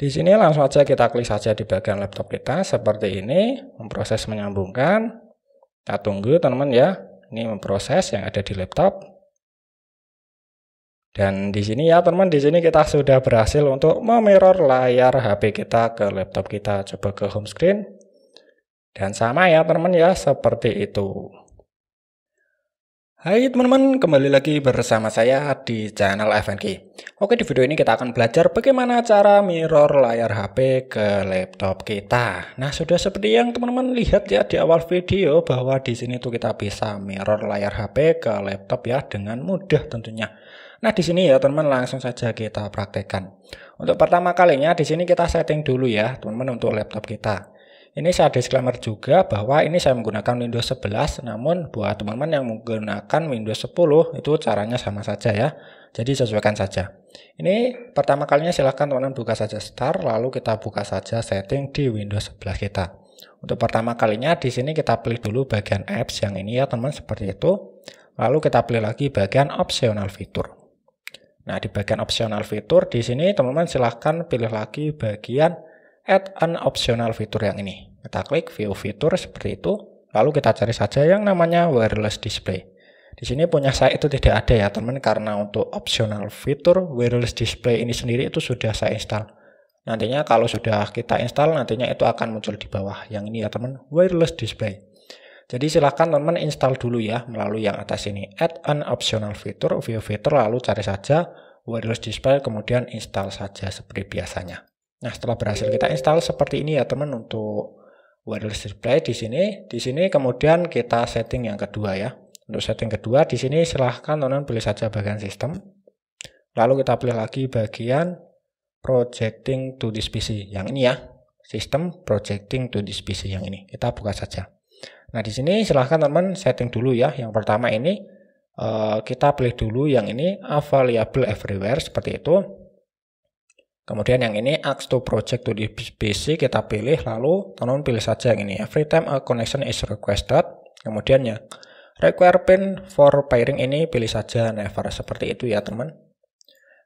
Di sini langsung aja kita klik saja di bagian laptop kita seperti ini, memproses menyambungkan. Kita tunggu teman-teman ya, ini memproses yang ada di laptop. Dan di sini ya teman, teman di sini kita sudah berhasil untuk memirror layar HP kita ke laptop kita. Coba ke home screen. Dan sama ya teman teman ya, seperti itu. Hai teman-teman, kembali lagi bersama saya di channel FNK. Oke, di video ini kita akan belajar bagaimana cara mirror layar HP ke laptop kita. Nah, sudah seperti yang teman-teman lihat ya di awal video bahwa di sini tuh kita bisa mirror layar HP ke laptop ya dengan mudah tentunya. Nah, di sini ya teman-teman langsung saja kita praktekkan. Untuk pertama kalinya di sini kita setting dulu ya, teman-teman untuk laptop kita. Ini saya disclaimer juga bahwa ini saya menggunakan Windows 11, namun buat teman-teman yang menggunakan Windows 10 itu caranya sama saja ya. Jadi sesuaikan saja. Ini pertama kalinya silahkan teman-teman buka saja Start, lalu kita buka saja setting di Windows 11 kita. Untuk pertama kalinya di sini kita pilih dulu bagian apps yang ini ya teman teman seperti itu. Lalu kita pilih lagi bagian Optional fitur. Nah di bagian Optional fitur di sini teman-teman silahkan pilih lagi bagian add an optional fitur yang ini. Kita klik view fitur seperti itu, lalu kita cari saja yang namanya wireless display. Di sini punya saya itu tidak ada ya teman karena untuk optional fitur wireless display ini sendiri itu sudah saya install. Nantinya kalau sudah kita install nantinya itu akan muncul di bawah yang ini ya teman wireless display. Jadi silahkan teman install dulu ya melalui yang atas ini add an optional fitur view fitur lalu cari saja wireless display kemudian install saja seperti biasanya. Nah, setelah berhasil kita install seperti ini ya teman untuk wireless display di sini. Di sini kemudian kita setting yang kedua ya. Untuk setting kedua di sini silahkan teman-teman pilih saja bagian sistem. Lalu kita pilih lagi bagian projecting to this PC yang ini ya. Sistem projecting to this PC yang ini. Kita buka saja. Nah, di sini silahkan teman-teman setting dulu ya. Yang pertama ini eh, kita pilih dulu yang ini available everywhere seperti itu. Kemudian yang ini ask to project to the PC kita pilih lalu teman teman pilih saja yang ini ya. every time a connection is requested. Kemudian ya require pin for pairing ini pilih saja never seperti itu ya teman.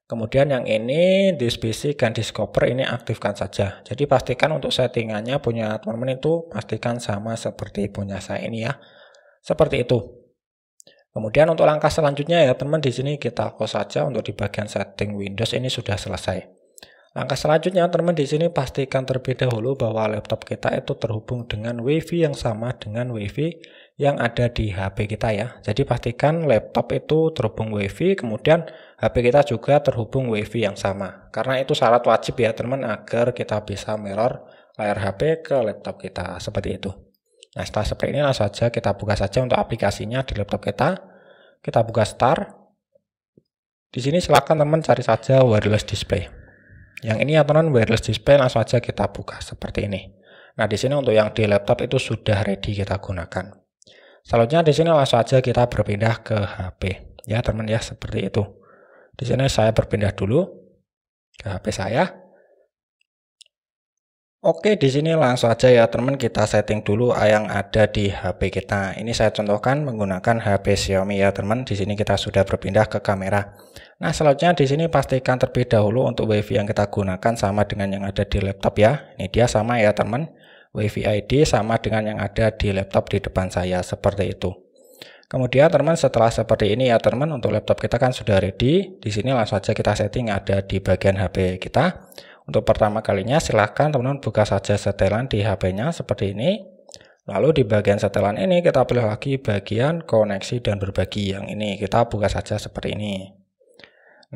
Kemudian yang ini this PC can discover ini aktifkan saja. Jadi pastikan untuk settingannya punya teman-teman itu pastikan sama seperti punya saya ini ya. Seperti itu. Kemudian untuk langkah selanjutnya ya teman di sini kita close saja untuk di bagian setting Windows ini sudah selesai. Langkah selanjutnya, teman di sini pastikan terlebih dahulu bahwa laptop kita itu terhubung dengan WiFi yang sama dengan WiFi yang ada di HP kita ya. Jadi pastikan laptop itu terhubung WiFi, kemudian HP kita juga terhubung WiFi yang sama. Karena itu syarat wajib ya teman agar kita bisa mirror layar HP ke laptop kita seperti itu. Nah setelah seperti ini langsung saja kita buka saja untuk aplikasinya di laptop kita. Kita buka Start. Di sini silakan teman cari saja wireless display. Yang ini teman teman wireless display langsung aja kita buka seperti ini. Nah, di sini untuk yang di laptop itu sudah ready kita gunakan. Selanjutnya di sini langsung aja kita berpindah ke HP. Ya, teman ya, seperti itu. Di sini saya berpindah dulu ke HP saya. Oke, di sini langsung aja ya teman kita setting dulu yang ada di HP kita. Ini saya contohkan menggunakan HP Xiaomi ya teman. Di sini kita sudah berpindah ke kamera. Nah, selanjutnya di sini pastikan terlebih dahulu untuk WiFi yang kita gunakan sama dengan yang ada di laptop ya. Ini dia sama ya teman. WiFi ID sama dengan yang ada di laptop di depan saya seperti itu. Kemudian teman setelah seperti ini ya teman untuk laptop kita kan sudah ready. Di sini langsung aja kita setting ada di bagian HP kita. Untuk pertama kalinya silahkan teman-teman buka saja setelan di HP-nya seperti ini. Lalu di bagian setelan ini kita pilih lagi bagian koneksi dan berbagi yang ini. Kita buka saja seperti ini.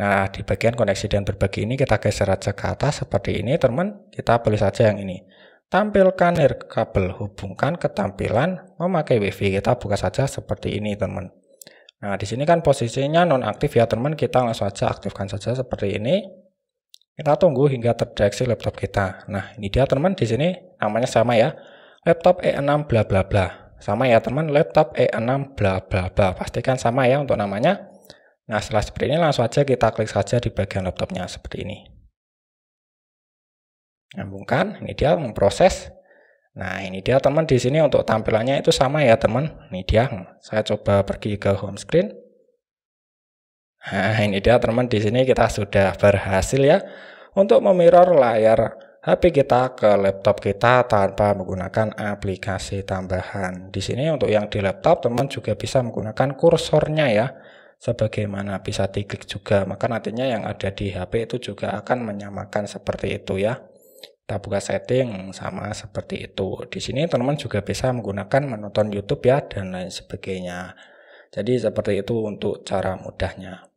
Nah, di bagian koneksi dan berbagi ini kita geser aja ke atas seperti ini, teman. teman Kita pilih saja yang ini. Tampilkan air kabel hubungkan ke tampilan memakai WiFi. Kita buka saja seperti ini, teman. Nah, di sini kan posisinya nonaktif ya, teman. Kita langsung saja aktifkan saja seperti ini. Kita tunggu hingga terdeteksi laptop kita. Nah, ini dia teman di sini namanya sama ya. Laptop E6 bla bla bla. Sama ya teman, laptop E6 bla bla bla. Pastikan sama ya untuk namanya. Nah, setelah seperti ini langsung aja kita klik saja di bagian laptopnya seperti ini. Nyambungkan, ini dia memproses. Nah, ini dia teman di sini untuk tampilannya itu sama ya teman. Ini dia. Saya coba pergi ke home screen. Nah, ini dia teman di sini kita sudah berhasil ya untuk memirror layar HP kita ke laptop kita tanpa menggunakan aplikasi tambahan. Di sini untuk yang di laptop teman juga bisa menggunakan kursornya ya. Sebagaimana bisa diklik juga, maka nantinya yang ada di HP itu juga akan menyamakan seperti itu ya. Kita buka setting sama seperti itu. Di sini teman juga bisa menggunakan menonton YouTube ya dan lain sebagainya. Jadi seperti itu untuk cara mudahnya.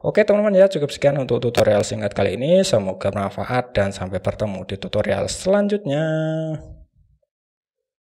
Oke teman-teman ya cukup sekian untuk tutorial singkat kali ini. Semoga bermanfaat dan sampai bertemu di tutorial selanjutnya.